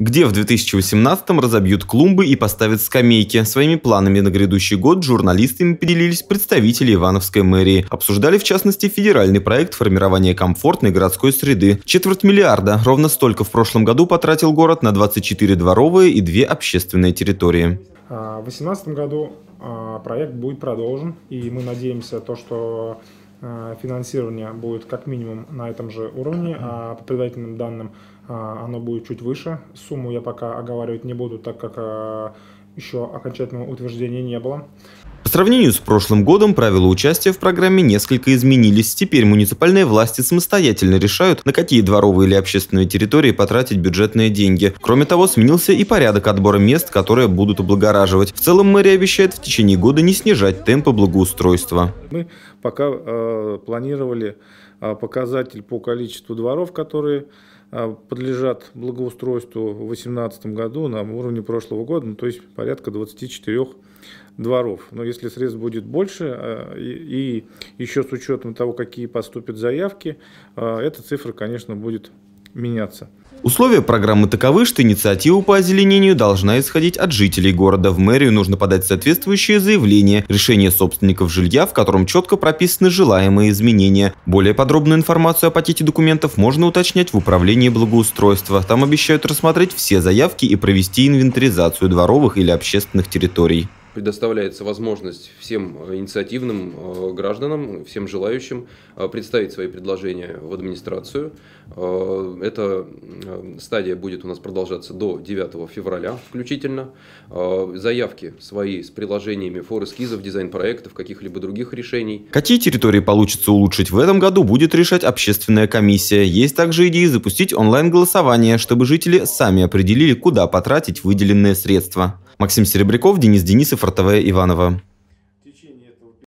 где в 2018-м разобьют клумбы и поставят скамейки. Своими планами на грядущий год журналистами поделились представители Ивановской мэрии. Обсуждали в частности федеральный проект формирования комфортной городской среды. Четверть миллиарда, ровно столько в прошлом году потратил город на 24 дворовые и две общественные территории. А, в 2018 году а, проект будет продолжен, и мы надеемся, то, что Э, финансирование будет как минимум на этом же уровне, а по предварительным данным а, оно будет чуть выше. Сумму я пока оговаривать не буду, так как э, еще окончательного утверждения не было сравнению с прошлым годом правила участия в программе несколько изменились. Теперь муниципальные власти самостоятельно решают, на какие дворовые или общественные территории потратить бюджетные деньги. Кроме того, сменился и порядок отбора мест, которые будут облагораживать. В целом мэрия обещает в течение года не снижать темпы благоустройства. Мы пока э, планировали э, показатель по количеству дворов, которые а, подлежат благоустройству в 2018 году на уровне прошлого года, ну, то есть порядка 24 дворов. Но если средств будет больше, а, и, и еще с учетом того, какие поступят заявки, а, эта цифра, конечно, будет меняться. Условия программы таковы, что инициатива по озеленению должна исходить от жителей города. В мэрию нужно подать соответствующее заявление, решение собственников жилья, в котором четко прописаны желаемые изменения. Более подробную информацию о пакете документов можно уточнять в управлении благоустройства. Там обещают рассмотреть все заявки и провести инвентаризацию дворовых или общественных территорий предоставляется возможность всем э, инициативным э, гражданам, всем желающим э, представить свои предложения в администрацию. Эта стадия будет у нас продолжаться до 9 февраля включительно. Заявки свои с приложениями фор-эскизов, дизайн-проектов, каких-либо других решений. Какие территории получится улучшить в этом году, будет решать общественная комиссия. Есть также идеи запустить онлайн-голосование, чтобы жители сами определили, куда потратить выделенные средства. Максим Серебряков, Денис Денисов, Ротовая Иванова.